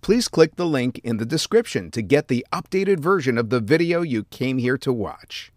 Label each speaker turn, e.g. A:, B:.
A: please click the link in the description to get the updated version of the video you
B: came here to watch.